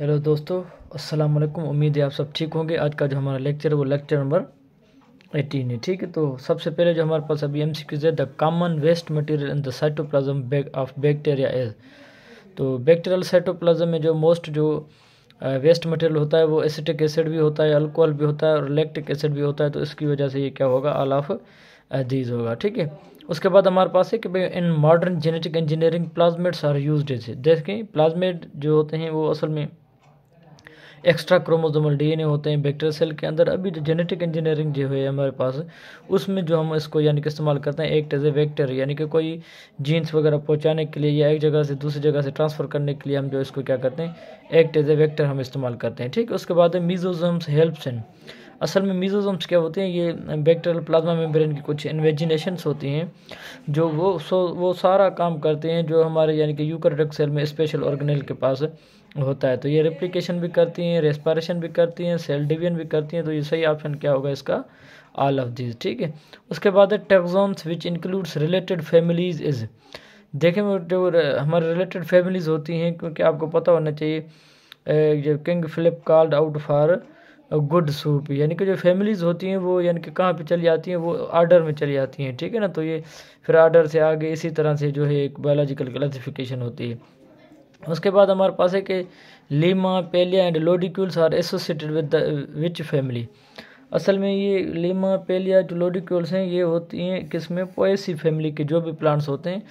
hello दोस्तों अस्सलाम वालेकुम उम्मीद है आप सब ठीक होंगे आज का जो हमारा लेक्चर है वो लेक्चर नंबर एटीन है ठीक है तो सबसे पहले जो हमारे पास अभी एम सी क्यूज है the common waste material in the cytoplasm of bacteria is तो बैक्टीरियल साइटोप्लाज्म में जो मोस्ट जो वेस्ट मटेरियल होता है वो एसिटिक एसिड भी होता है अल्कोहल भी होता है और लैक्टिक एसिड भी होता है तो इसकी वजह से ये क्या होगा आल ऑफ दीज होगा ठीक है उसके बाद हमारे पास है कि भाई in modern genetic engineering plasmids are used जैसे देखें प्लाज्मेट जो होते हैं वो असल में एक्स्ट्रा क्रोमोजोमल डीएनए होते हैं बैक्टेरिया सेल के अंदर अभी जो जेनेटिक इंजीनियरिंग जो है हमारे पास उसमें जो हम इसको यानी कि इस्तेमाल करते हैं एक्ट एज ए वैक्टर यानी कि कोई जीन्स वगैरह पहुँचाने के लिए या एक जगह से दूसरी जगह से ट्रांसफ़र करने के लिए हम जो इसको क्या करते हैं एक्ट एज ए वैक्टर हम इस्तेमाल करते हैं ठीक उसके बाद है मीजोजम्स हेल्प्स एंड असल में मीजोजम्स क्या होते हैं ये बैक्टेरियल प्लाज्मा मेम्ब्रेन की कुछ इन्वेजिनेशंस होती हैं जो वो सो वो सारा काम करते हैं जो हमारे यानी कि यूकर सेल में स्पेशल ऑर्गेनेल के पास है होता है तो ये रिप्लीकेशन भी करती हैं रेस्पायरेशन भी करती हैं सेल डिवीजन भी करती हैं तो ये सही ऑप्शन क्या होगा इसका ऑल ऑफ दीज ठीक है उसके बाद है taxons which includes related families is देखें जो हमारे रिलेटेड फैमिलीज होती हैं क्योंकि आपको पता होना चाहिए जो king Philip called out for good soup यानी कि जो फैमिलीज़ होती हैं वो यानी कि कहाँ पे चली जाती हैं वो आर्डर में चली जाती हैं ठीक है ना तो ये फिर आर्डर से आगे इसी तरह से जो है एक बायोलॉजिकल क्लासिफिकेशन होती है उसके बाद हमारे पास है कि lemma palea and lodicules are associated with which family असल में ये लीमा पेलिया जो लोडिक्यूल्स हैं ये होती हैं किस में पोएसी फैमिली के जो भी प्लांट्स होते हैं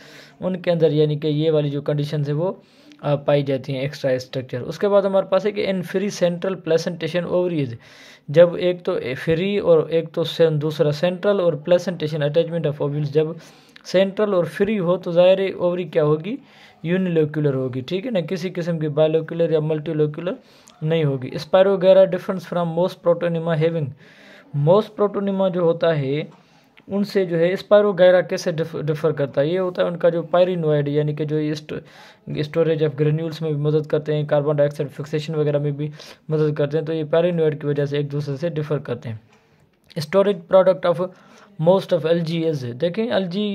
उनके अंदर यानी कि ये वाली जो कंडीशन है वो पाई जाती हैं एक्स्ट्रा स्ट्रक्चर उसके बाद हमारे पास है कि in free central placentation ovaries जब एक तो फ्री और एक तो दूसरा सेंट्रल और प्लेसेंटेशन अटैचमेंट ऑफ ओवरीज जब सेंट्रल और फ्री हो तो ज़ाहिर ओवरी क्या होगी यूनिलोक्यूलर होगी ठीक है ना किसी किस्म की बायोलोक्यूलर या मल्टीलोक्यूलर नहीं होगी spirogyra difference from moss protonema having moss protonema जो होता है उनसे जो है स्पायरोगैरा कैसे डिफर करता है ये होता है उनका जो पायरिनोइड यानी कि जो स्टोरेज ऑफ ग्रेन्यूल्स में भी मदद करते हैं कार्बन डाइऑक्साइड फिक्सेशन वगैरह में भी मदद करते हैं तो ये पायरिनोइड की वजह से एक दूसरे से डिफर करते हैं storage product of most of algae is देखें एल जी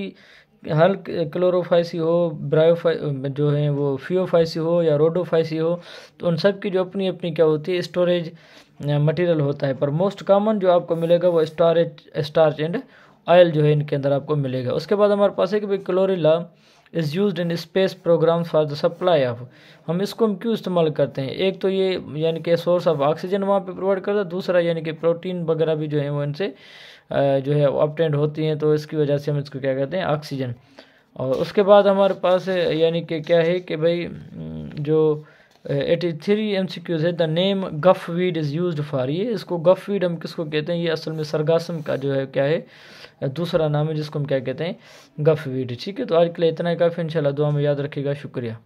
हल क्लोरोफाइसी हो ब्रायोफाइ जो है वो फियोफाइसी हो या रोडोफाइसी हो तो उन सब की जो अपनी अपनी क्या होती है स्टोरेज मटेरियल होता है पर मोस्ट कॉमन जो आपको मिलेगा वो स्टारेज स्टार्च एंड ऑयल जो है इनके अंदर आपको मिलेगा उसके बाद हमारे पास है कि भाई chlorella is use in space program for the supply of हम इसको हम क्यों इस्तेमाल करते हैं एक तो ये यानी कि सोर्स ऑफ ऑक्सीजन वहाँ पे प्रोवाइड करता है दूसरा यानी कि प्रोटीन वगैरह भी जो है वो इनसे जो है अपटेंड होती हैं तो इसकी वजह से हम इसको क्या कहते हैं ऑक्सीजन और उसके बाद हमारे पास यानी कि क्या है कि भाई जो eighty three M C Qs है the name gulf weed is use for ये इसको गफ़ वीड हम किसको कहते हैं ये असल में सरगासम का जो है क्या है दूसरा नाम है जिसको हम क्या कहते हैं गफ़ वीड ठीक है तो आज के लिए इतना काफ़ी इंशाल्लाह दुआ में याद रखिएगा शुक्रिया